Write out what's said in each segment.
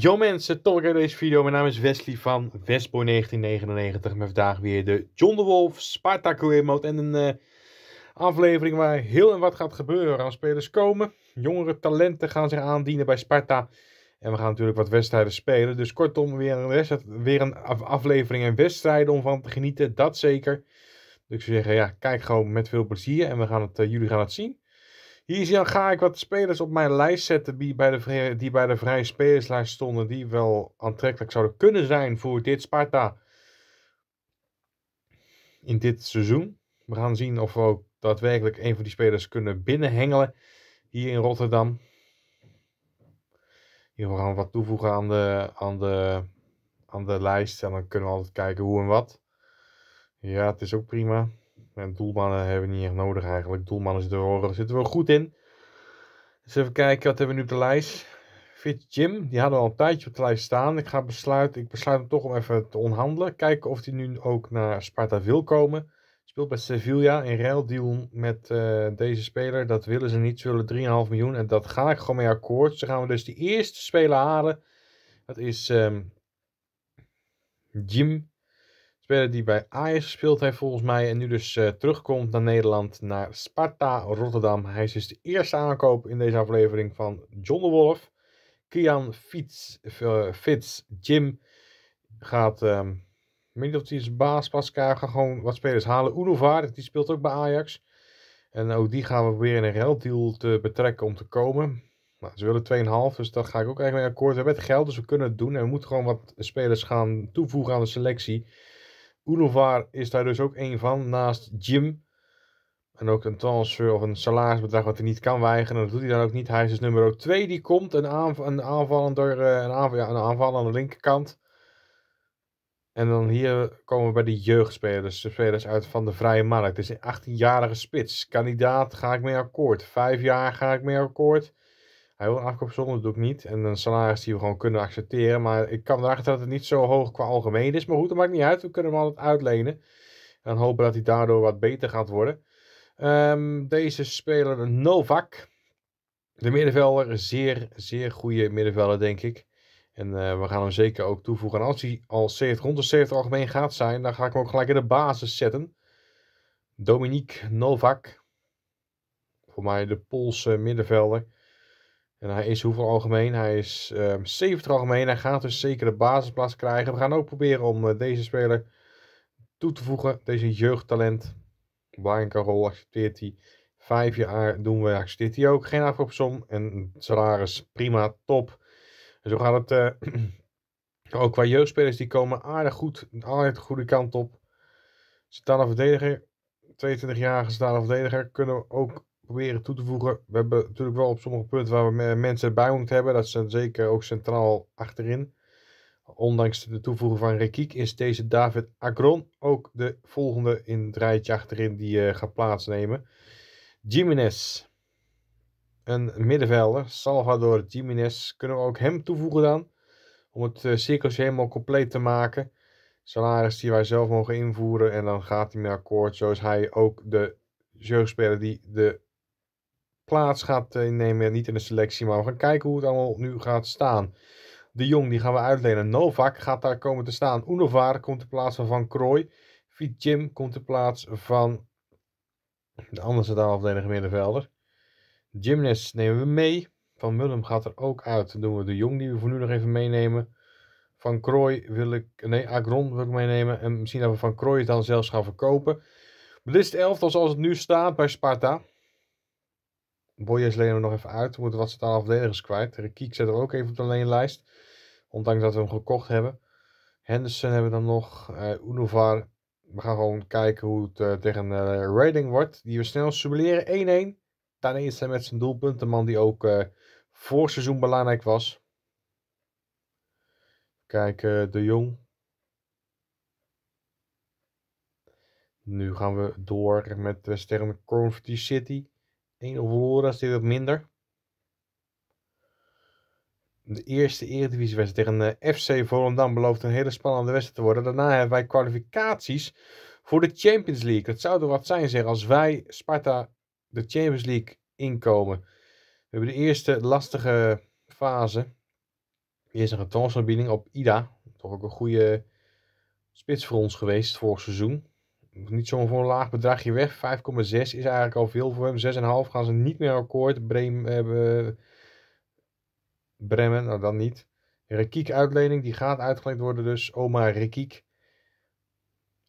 Yo mensen, Tom uit deze video. Mijn naam is Wesley van Westboy 1999. Met vandaag weer de John de Wolf Sparta Career Mode. En een eh, aflevering waar heel en wat gaat gebeuren. Aan spelers komen, jongere talenten gaan zich aandienen bij Sparta. En we gaan natuurlijk wat wedstrijden spelen. Dus kortom, weer een, wedstrijd, weer een aflevering en wedstrijden om van te genieten. Dat zeker. Dus ik zou zeggen, ja, kijk gewoon met veel plezier. En we gaan het, eh, jullie gaan het zien. Hier ga ik wat spelers op mijn lijst zetten die bij de, die bij de vrije spelerslijst stonden. Die wel aantrekkelijk zouden kunnen zijn voor dit Sparta. In dit seizoen. We gaan zien of we ook daadwerkelijk een van die spelers kunnen binnenhengelen. Hier in Rotterdam. Hier gaan we wat toevoegen aan de, aan, de, aan de lijst. En dan kunnen we altijd kijken hoe en wat. Ja, het is ook prima. En doelmannen hebben we niet echt nodig eigenlijk. Doelmannen zitten we, zitten we goed in. Dus even kijken, wat hebben we nu op de lijst? Fit Jim, die hadden we al een tijdje op de lijst staan. Ik, ga besluiten, ik besluit hem toch om even te onhandelen. Kijken of hij nu ook naar Sparta wil komen. Speelt bij Sevilla in ruildeal met eh, deze speler. Dat willen ze niet. Ze willen 3,5 miljoen. En dat ga ik gewoon mee akkoord. Dus gaan we dus die eerste speler halen. Dat is ehm, Jim speler die bij Ajax gespeeld heeft volgens mij. En nu dus eh, terugkomt naar Nederland, naar Sparta Rotterdam. Hij is dus de eerste aankoop in deze aflevering van John de Wolf. Kian eh, Fitz, Jim gaat... Ehm, ik weet niet of hij is baas, Pasca, gaat gewoon wat spelers halen. Unovaar, die speelt ook bij Ajax. En ook die gaan we proberen in een gelddeal te betrekken om te komen. Nou, ze willen 2,5, dus daar ga ik ook eigenlijk mee akkoord. We hebben het geld, dus we kunnen het doen. En we moeten gewoon wat spelers gaan toevoegen aan de selectie. Unovar is daar dus ook één van, naast Jim. En ook een transfer of een salarisbedrag wat hij niet kan weigeren. Dat doet hij dan ook niet. Hij is dus nummer 2 die komt. Een, aanv een aanval een, eh, aanv een aanval aan de linkerkant. En dan hier komen we bij de jeugdspelers. De spelers uit van de vrije markt. Dus een 18-jarige spits. Kandidaat ga ik mee akkoord. Vijf jaar ga ik mee akkoord hij wil een afkoopsom, dat doe ik niet. En een salaris die we gewoon kunnen accepteren. Maar ik kan erachter dat het niet zo hoog qua algemeen is. Maar goed, dat maakt niet uit. We kunnen hem altijd uitlenen. En hopen dat hij daardoor wat beter gaat worden. Ehm, deze speler Novak. De middenvelder, zeer, zeer goede middenvelder, denk ik. En eh, we gaan hem zeker ook toevoegen. En als hij al 70, rond de 70 algemeen gaat zijn, dan ga ik hem ook gelijk in de basis zetten. Dominique Novak. Voor mij de Poolse middenvelder. En hij is hoeveel algemeen? Hij is 70 ehm, algemeen. Hij gaat dus zeker de basisplaats krijgen. We gaan ook proberen om eh, deze speler toe te voegen. Deze jeugdtalent. Brian Carroll accepteert hij. Vijf jaar doen we, accepteert hij ook. Geen afkoopsom en salaris prima, top. zo gaat het eh, ook qua jeugdspelers. Die komen aardig goed, aardig de goede kant op. stalen verdediger, 22-jarige centrale verdediger. Kunnen we ook proberen toe te voegen. We hebben natuurlijk wel op sommige punten waar we mensen bij moeten hebben. Dat zijn zeker ook centraal achterin. Ondanks de toevoeging van Rekiek is deze David Agron ook de volgende in het rijtje achterin die eh, gaat plaatsnemen. Jiménez, een middenvelder. Salvador Jiménez kunnen we ook hem toevoegen dan. Om het uh, helemaal compleet te maken. Salaris die wij zelf mogen invoeren en dan gaat hij mee akkoord. Zo is hij ook de jeugdspeler die de plaats gaat innemen. Eh, niet in de selectie, maar we gaan kijken hoe het allemaal nu gaat staan. De Jong die gaan we uitlenen. Novak gaat daar komen te staan. Unovar komt in plaats van Van Krooi. Jim komt in plaats van de andere centraalverdedige middenvelder. Gymnast nemen we mee. Van Mullem gaat er ook uit. Dan doen we de Jong die we voor nu nog even meenemen. Van Krooi wil ik... Nee, Agron wil ik meenemen. En misschien dat we Van Krooi dan zelfs gaan verkopen. List 11, zoals het nu staat bij Sparta. Boyes lenen we nog even uit. We moeten wat centrale verdedigers kwijt. Kiek zet er ook even op de leenlijst. Ondanks dat we hem gekocht hebben. Henderson hebben we dan nog. Uh, Unovar. We gaan gewoon kijken hoe het eh, tegen uh, Reading wordt. Die we snel simuleren 1-1. Daarna is hij met zijn doelpunt. De man die ook uh, voor seizoen belangrijk was. Kijk, De Jong. Nu gaan we door met de Ham Coventry City. 1 of verloren, dat wat minder. De eerste Eredivisiewedstrijd tegen de eh, FC Volendam belooft een hele spannende wedstrijd te worden. Daarna hebben wij kwalificaties voor de Champions League. Het zou er wat zijn zeg als wij Sparta de Champions League inkomen. We hebben de eerste lastige fase. Hier is een transferbieding op Ida. Toch ook een goede spits voor ons geweest vorig seizoen niet zo'n voor een laag bedragje weg. 5,6 is eigenlijk al veel voor hem. 6,5 gaan ze niet meer akkoord. Bremen, eh, Bremen nou dan niet. Rekiek uitlening, die gaat uitgeleend worden dus. Oma Rekiek.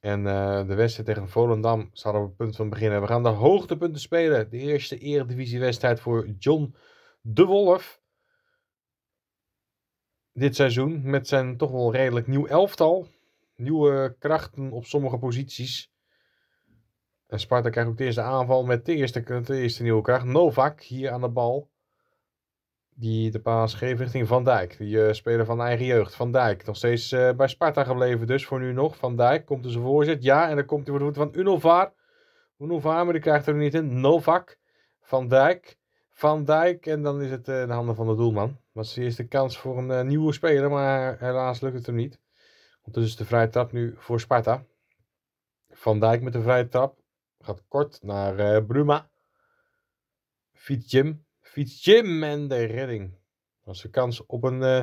En eh, de wedstrijd tegen Volendam staat op het punt van beginnen. We gaan de hoogtepunten spelen. De eerste eredivisiewedstrijd voor John de Wolf. Dit seizoen met zijn toch wel redelijk nieuw elftal. Nieuwe krachten op sommige posities. En eh, Sparta krijgt ook de eerste aanval met de eerste, de eerste nieuwe kracht. Novak hier aan de bal. Die de paas geeft richting Van Dijk. Die eh, speler van eigen jeugd. Van Dijk nog steeds eh, bij Sparta gebleven dus voor nu nog. Van Dijk komt dus een voorzet. Ja, en dan komt hij voor de voet van Unovar. Unovar, maar die krijgt er niet in. Novak. Van Dijk. Van Dijk. En dan is het in de handen van de doelman. Was de eerste kans voor een nieuwe speler. Maar helaas lukt het hem niet. want is de vrije trap nu voor Sparta. Van Dijk met de vrije trap gaat kort naar eh, Bruma. Fiets Jim. Fiets Jim en de redding. Dat is de kans op een eh,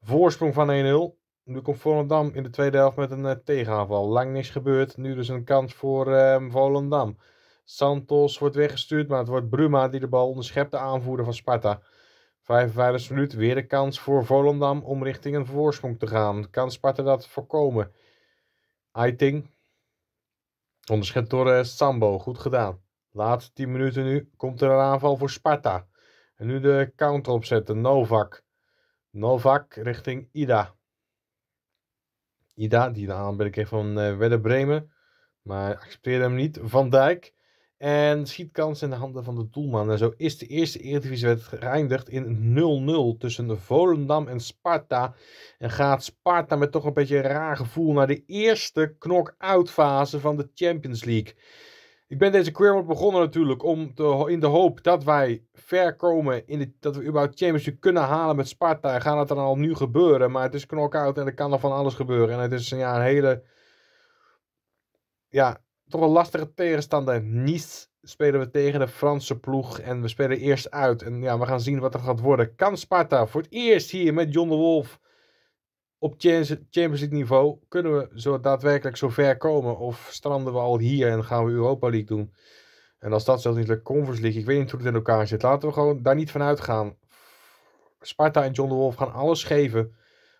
voorsprong van 1-0. Nu komt Volendam in de tweede helft met een eh, tegenaanval. Lang niks gebeurd. Nu dus een kans voor ehm, Volendam. Santos wordt weggestuurd, maar het wordt Bruma die de bal onderschept, de aanvoerder van Sparta. 55 minuten, weer de kans voor Volendam om richting een voorsprong te gaan. Kan Sparta dat voorkomen? Aiting Onderschept door eh, Sambo, goed gedaan. Laatste 10 minuten nu komt er een aanval voor Sparta. En nu de counter opzetten, Novak. Novak richting Ida. Ida, die de aanbidding heeft van uh, Werder Bremen. Maar accepteerde hem niet. Van Dijk. En schiet kans in de handen van de doelman. En zo is de eerste Eredivisiewedstrijd geëindigd in 0-0 tussen Volendam en Sparta. En gaat Sparta met toch een beetje een raar gevoel naar de eerste knock-out fase van de Champions League. Ik ben deze queer begonnen natuurlijk om te, in de hoop dat wij ver komen, in dat we überhaupt Champions League kunnen halen met Sparta. Gaat het dan al nu gebeuren? Maar het is knock-out en er kan nog van alles gebeuren. En het is ja, een hele ja, toch een lastige tegenstander. Nice spelen we tegen de Franse ploeg. En we spelen eerst uit. En ja, we gaan zien wat er gaat worden. Kan Sparta voor het eerst hier met John de Wolf op Champions League niveau. Kunnen we zo daadwerkelijk zo ver komen? Of stranden we al hier en gaan we Europa League doen? En als dat zelfs niet lukt, Converse League. Ik weet niet hoe het in elkaar zit. Laten we gewoon daar niet van uitgaan. Sparta en John de Wolf gaan alles geven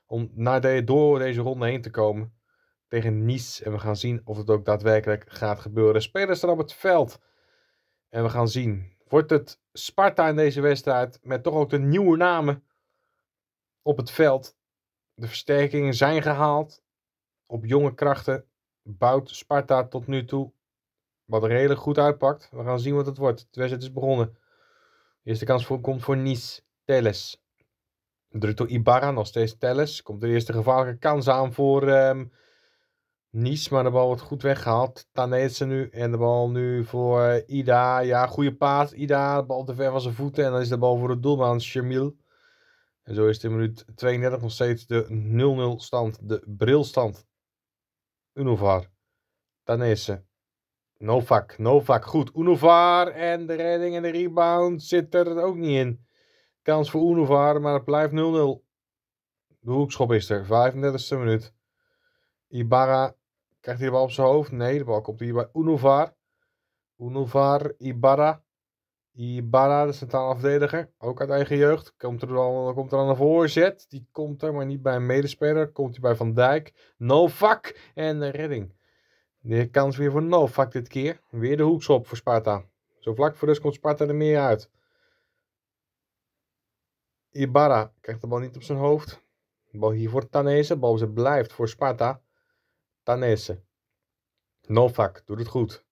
om naar de, door deze ronde heen te komen tegen Nice. En we gaan zien of het ook daadwerkelijk gaat gebeuren. Spelers staan op het veld. En we gaan zien. Wordt het Sparta in deze wedstrijd met toch ook de nieuwe namen op het veld? De versterkingen zijn gehaald op jonge krachten. Bouwt Sparta tot nu toe. Wat er redelijk goed uitpakt. We gaan zien wat het wordt. De wedstrijd is begonnen. eerste kans komt voor Nice. Teles. Drukt Ibarra, nog steeds Telles. Komt de eerste gevaarlijke kans aan voor ehm, Nies, maar de bal wordt goed weggehaald. Tanese nu. En de bal nu voor eh, Ida. Ja, goede paas. Ida, de bal te ver van zijn voeten. En dan is de bal voor de doelman, Shamil. En zo is het in minuut 32 nog steeds de 0-0 stand. De brilstand. Unovar. Tanese. Novak. Novak, goed. Unovar. En de redding en de rebound zit er ook niet in. Kans voor Unovar, maar het blijft 0-0. De hoekschop is er. 35e minuut. Ibarra Krijgt hij de bal op zijn hoofd? Nee, de bal komt hier bij Unuvar. Unuvar Ibarra. Ibarra, de centrale verdediger. Ook uit eigen jeugd. Komt er, dan, komt er aan een voorzet. Die komt er, maar niet bij een medespeler. Komt hij bij Van Dijk. Novak. En de redding. De kans weer voor Novak dit keer. Weer de hoekschop voor Sparta. Zo vlak voor dus komt Sparta er meer uit. Ibarra krijgt de bal niet op zijn hoofd. De bal hier voor Tanese. De bal blijft voor Sparta. Tanese. Novak doet het goed.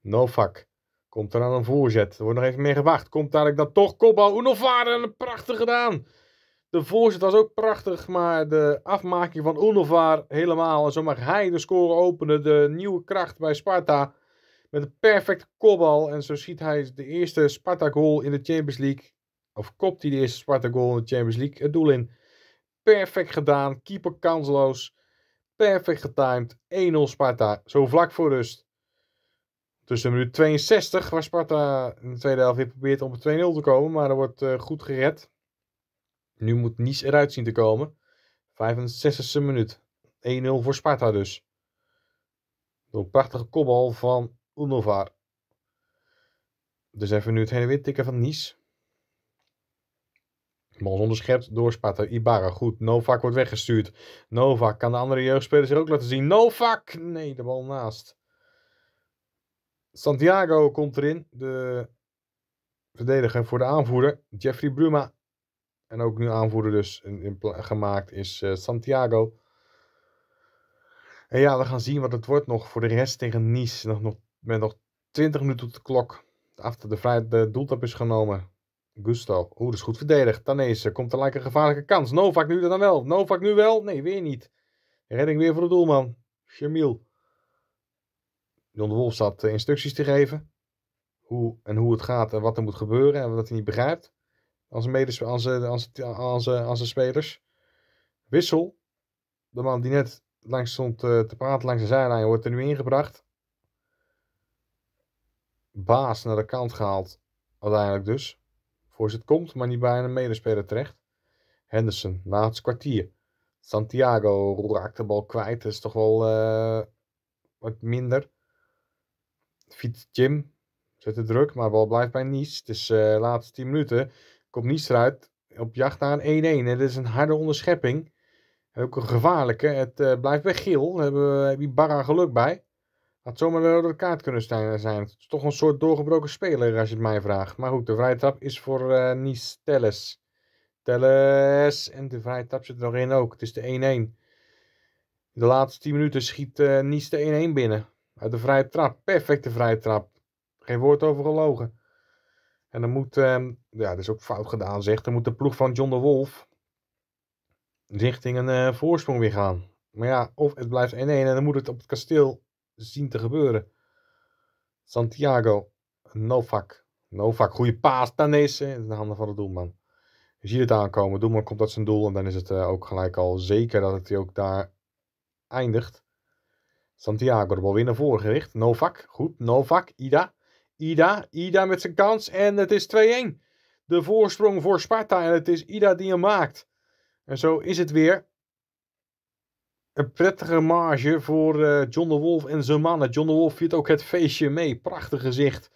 Novak komt eraan een voorzet. Er wordt nog even meer gewacht. Komt dadelijk dan toch kopbal. Unovar, prachtig gedaan. De voorzet was ook prachtig, maar de afmaking van Unovar helemaal. En zo mag hij de score openen. De nieuwe kracht bij Sparta. Met een perfecte kopbal. En zo schiet hij de eerste Sparta-goal in de Champions League. Of kopt hij de eerste Sparta-goal in de Champions League. Het doel in. Perfect gedaan. Keeper kansloos. Perfect getimed. 1-0 Sparta. Zo vlak voor rust. Tussen de minuut 62, waar Sparta in de tweede helft weer probeert om op 2-0 te komen. Maar er wordt eh, goed gered. Nu moet Nies eruit zien te komen. 65e minuut. 1-0 voor Sparta dus. Door een prachtige kopbal van Unovar. Dus even nu het heen en weer tikken van Nies. Bal onderschept door Sparta Ibarra. Goed, Novak wordt weggestuurd. Novak kan de andere jeugdspelers zich ook laten zien. Novak! Nee, de bal naast. Santiago komt erin. De verdediger voor de aanvoerder. Jeffrey Bruma. En ook nu aanvoerder dus in, gemaakt is eh, Santiago. En ja, we gaan zien wat het wordt nog voor de rest tegen Nice. Nog, nog, met nog 20 minuten op de klok. After de, vrij, de doeltap is genomen. Gustav. Oeh, dat is goed verdedigd. Tanese komt er lijkt een gevaarlijke kans. Novak nu dan wel. Novak nu wel. Nee, weer niet. Redding weer voor de doelman. Jamil. John de Wolf zat eh, instructies te geven. Hoe en hoe het gaat en wat er moet gebeuren. En wat hij niet begrijpt. Als medes, eh, als, als, eh, als, als, spelers. Wissel. De man die net langs stond te praten langs de zijlijn wordt er nu ingebracht. Baas naar de kant gehaald. Uiteindelijk dus. Voorzet komt, maar niet bij een medespeler terecht. Henderson, laatste kwartier. Santiago raakt de bal kwijt. Dat is toch wel eh, wat minder. Fiets Jim zet de druk, maar bal blijft bij Nies. Het is de eh, laatste 10 minuten. Komt Nies eruit op jacht naar een 1-1. Het is een harde onderschepping. ook een gevaarlijke. Het eh, blijft bij Geel. Daar hebben we Barra geluk bij. Had zomaar een rode kaart kunnen zijn. Het is toch een soort doorgebroken speler als je het mij vraagt. Maar goed, de vrije trap is voor uh, eh, Nies Telles. Telles. En de vrije trap zit er nog in ook. Het is de 1-1. de laatste 10 minuten schiet uh, eh, Nies de 1-1 binnen. Uit de vrije trap. Perfecte vrije trap. Geen woord over gelogen. En dan moet, ehm, ja, dat is ook fout gedaan, zegt. Dan moet de ploeg van John de Wolf richting een eh, voorsprong weer gaan. Maar ja, of het blijft 1-1 en dan moet het op het kasteel zien te gebeuren. Santiago, Novak. Novak, goede paas. het in de handen van de doelman. Je ziet het aankomen. Doelman komt uit zijn doel. En dan is het eh, ook gelijk al zeker dat het ook daar eindigt. Santiago, de bal weer naar voren gericht. Novak, goed. Novak, Ida. Ida, Ida met zijn kans. En het is 2-1. De voorsprong voor Sparta. En het is Ida die hem maakt. En zo is het weer een prettige marge voor eh, John de Wolf en zijn mannen. John de Wolf viert ook het feestje mee. Prachtig gezicht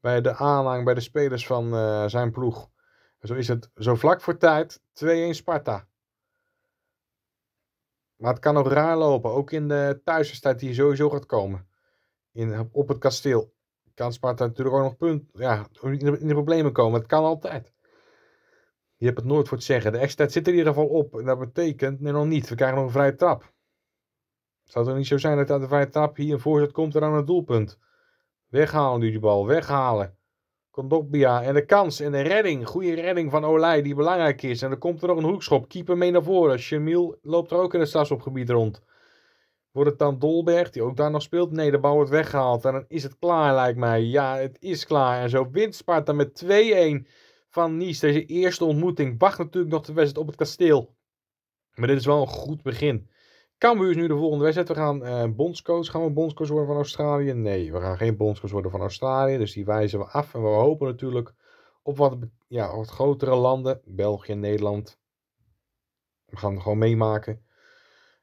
bij de aanhang, bij de spelers van eh, zijn ploeg. Zo is het zo vlak voor tijd. 2-1 Sparta. Maar het kan ook raar lopen. Ook in de thuiswedstrijd die sowieso gaat komen. In, op het kasteel. Kan Sparta natuurlijk ook nog punt, ja, in, in de problemen komen. Het kan altijd. Je hebt het nooit voor het zeggen. De extra zit er in ieder geval op. En dat betekent, nee nog niet, we krijgen nog een vrije trap. Zou het niet zo zijn dat aan de vrije trap hier een voorzet komt en aan het doelpunt. Weghalen nu die bal, weghalen. Kondogbia en de kans en de redding. Goede redding van Olij die belangrijk is. En er komt er nog een hoekschop. Keeper mee naar voren. Shamil loopt er ook in het stadsopgebied rond. Wordt het dan Dolberg die ook daar nog speelt? Nee, de bal wordt weggehaald. En dan is het klaar lijkt mij. Ja, het is klaar. En zo wint Sparta met 2-1 van Nice. Deze eerste ontmoeting wacht natuurlijk nog de wedstrijd op het kasteel. Maar dit is wel een goed begin. Cambuur is nu de volgende wedstrijd. We gaan eh, bondscoach. Gaan we bondscoach worden van Australië? Nee, we gaan geen bondscoach worden van Australië. Dus die wijzen we af. En we hopen natuurlijk op wat, ja, wat grotere landen. België, Nederland. We gaan het gewoon meemaken.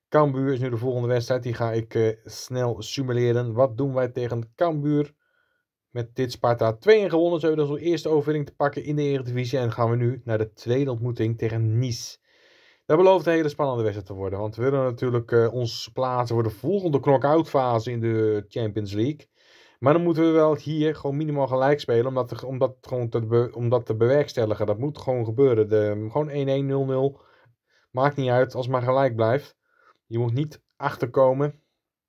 Cambuur is nu de volgende wedstrijd. Die ga ik eh, snel simuleren. Wat doen wij tegen Cambuur? Met dit Sparta 2-1 gewonnen, Zullen we onze eerste overwinning te pakken in de Eredivisie. En gaan we nu naar de tweede ontmoeting tegen Nice. Dat belooft een hele spannende wedstrijd te worden. Want we willen natuurlijk eh, ons plaatsen voor de volgende knock-out fase in de Champions League. Maar dan moeten we wel hier gewoon minimaal gelijk spelen. Om dat te, gewoon te, be, om dat te bewerkstelligen. Dat moet gewoon gebeuren. De, gewoon 1-1-0-0. Maakt niet uit als maar gelijk blijft. Je moet niet achterkomen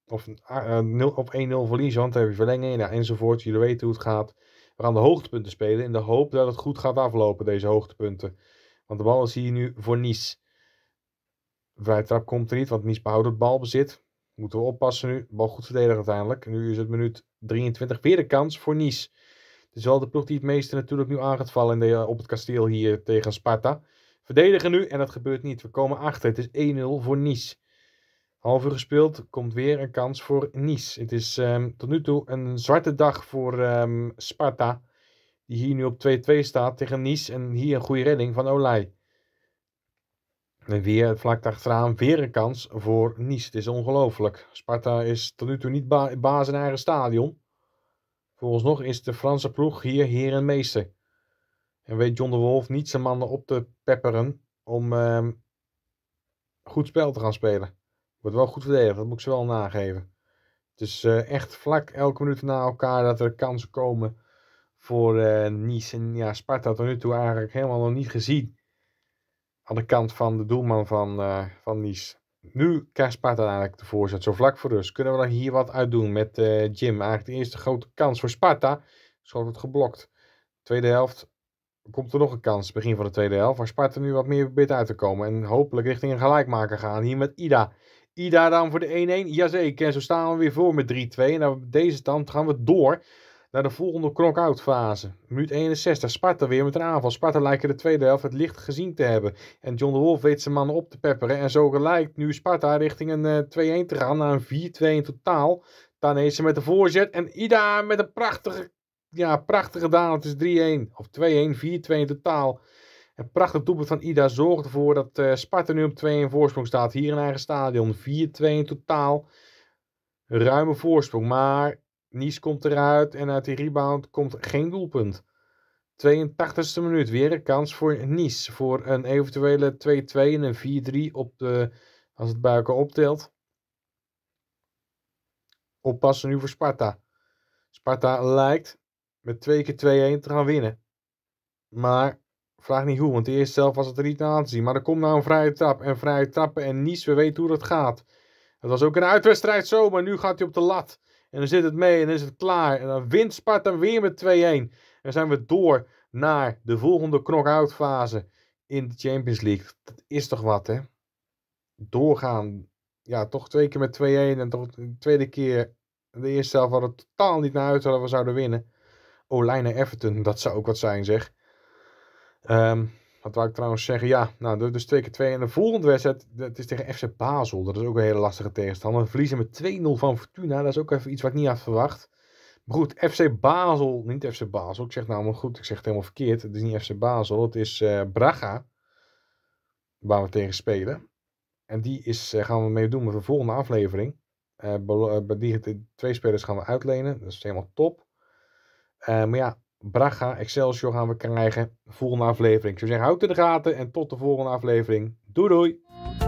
of, eh, op 1-0 verliezen, want dan heb je verlenging enzovoort. Jullie weten hoe het gaat. We gaan de hoogtepunten spelen in de hoop dat het goed gaat aflopen, deze hoogtepunten. Want de bal is hier nu voor Nice. Vrijtrap komt er niet, want Nies behoudt het balbezit. Moeten we oppassen nu. Bal goed verdedigen uiteindelijk. Nu is het minuut 23. Weer de kans voor Nice. Het is wel de ploeg die het meeste natuurlijk nu aan gaat vallen in eh, op het kasteel hier tegen Sparta. Verdedigen nu en dat gebeurt niet. We komen achter. Het is 1-0 voor Nice. Half uur gespeeld, komt weer een kans voor Nice. Het is ehm, tot nu toe een zwarte dag voor ehm, Sparta. Die hier nu op 2-2 staat tegen Nice. En hier een goede redding van Olij. En weer vlak achteraan weer een kans voor Nice. Het is ongelooflijk. Sparta is tot nu toe niet baas in eigen stadion. Volgens nog is de Franse ploeg hier heer en meester. En weet John de Wolf niet zijn mannen op te pepperen om ehm, goed spel te gaan spelen. Wordt wel goed verdedigd, dat moet ik ze wel nageven. Het is eh, echt vlak elke minuut na elkaar dat er kansen komen voor uh, Nice. En ja, Sparta tot nu toe eigenlijk helemaal nog niet gezien. Aan de kant van de doelman van, uh, van Nice. Nu krijgt Sparta eigenlijk de voorzet. Zo vlak voor rust. Kunnen we er hier wat uitdoen doen met Jim? Eigenlijk de eerste grote kans voor Sparta. Schoot wordt geblokt. Tweede helft komt er nog een kans. Begin van de tweede helft. Waar Sparta nu wat meer bid uit te komen. En hopelijk richting een gelijkmaker gaan. Hier met Ida. Ida dan voor de 1-1. Jazeker. En zo staan we weer voor met 3-2. En nou, deze tand gaan we door naar de volgende knock-out fase. Minuut 61. Sparta weer met een aanval. Sparta lijkt de tweede helft het licht gezien te hebben. En John de Wolf weet zijn mannen op te pepperen. En zo lijkt nu Sparta richting een 2-1 eh, te gaan. Naar een 4-2 in totaal. ze met de voorzet. En Ida met een prachtige, ja, prachtige daal. Het is 3-1 of 2-1, 4-2 in totaal. Een prachtig doelpunt van Ida zorgt ervoor dat uh, Sparta nu op 2 1 voorsprong staat. Hier in eigen stadion. 4-2 in totaal. Ruime voorsprong. Maar Nies komt eruit. En uit die rebound komt geen doelpunt. 82e minuut. Weer een kans voor Nies. Voor een eventuele 2-2 en een 4-3 op de, als het buiken optelt. Oppassen nu voor Sparta. Sparta lijkt met 2 keer 2-1 te gaan winnen. Maar Vraag niet hoe, want de eerste zelf was het er niet aan te zien. Maar er komt nou een vrije trap en vrije trappen en niets. We weten hoe dat gaat. Het was ook een uitwedstrijd zo, maar nu gaat hij op de lat. En dan zit het mee en dan is het klaar. En dan wint Sparta weer met 2-1. En zijn we door naar de volgende knock-out fase in de Champions League. Dat is toch wat, hè? Doorgaan. Ja, toch twee keer met 2-1 en toch de tweede keer. De eerste zelf hadden we totaal niet naar uit dat we zouden winnen. Olijn oh, Everton, dat zou ook wat zijn, zeg. Ehm, wat wou ik trouwens zeggen? Ja, nou, dus 2 keer 2. En de volgende wedstrijd, dat is tegen FC Basel. Dat is ook een hele lastige tegenstander. We verliezen met 2-0 van Fortuna. Dat is ook even iets wat ik niet had verwacht. Maar goed, FC Basel, niet FC Basel. Ik zeg maar goed, ik zeg het helemaal verkeerd. Het is niet FC Basel, het is eh, Braga. Waar we tegen spelen. En die is, eh, gaan we mee doen met de volgende aflevering. Eh, Bij die twee spelers gaan we uitlenen. Dat is helemaal top. maar ja, Braga Excelsior gaan we krijgen. Volgende aflevering. Ik zou zeggen, houd in de gaten en tot de volgende aflevering. Doei doei!